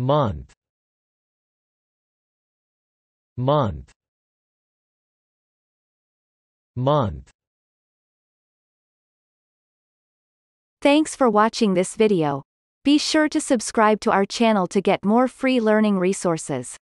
month month month Thanks for watching this video. Be sure to subscribe to our channel to get more free learning resources.